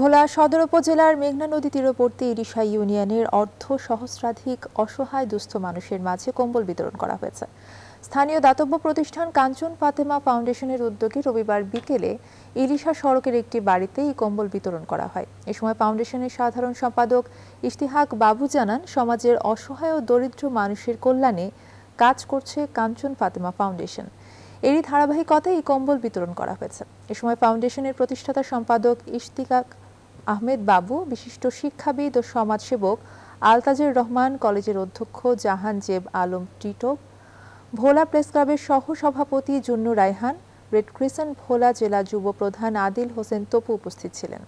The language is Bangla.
ভোলা সদর উপজেলার মেঘনা নদী তীরবর্তী ইরিশা ইউনিয়নের অর্ধ সহস্রাধিক অসহায় দুস্থ মানুষের মাঝে কম্বল বিতরণ করা হয়েছে স্থানীয় দাতব্য প্রতিষ্ঠান কাঞ্চন ফাতেমা ফাউন্ডেশনের উদ্যোগে রবিবার বিকেলে ইলিশা সড়কের একটি বাড়িতে এই কম্বল বিতরণ করা হয় এ সময় ফাউন্ডেশনের সাধারণ সম্পাদক ইশতিহাক বাবু জানান সমাজের অসহায় ও দরিদ্র মানুষের কল্যাণে কাজ করছে কাঞ্চন ফাতেমা ফাউন্ডেশন এরই ধারাবাহিকতায় এই কম্বল বিতরণ করা হয়েছে এ সময় ফাউন্ডেশনের প্রতিষ্ঠাতা সম্পাদক ইশতিকাক আহমেদ বাবু বিশিষ্ট শিক্ষাবিদ ও সমাজসেবক আলতাজের রহমান কলেজের অধ্যক্ষ জাহানজেব আলম টিটো ভোলা প্রেস ক্লাবের সহসভাপতি জুন্নু রায়হান রেড ক্রিসেন্ট ভোলা জেলা যুব প্রধান আদিল হোসেন তপু উপস্থিত ছিলেন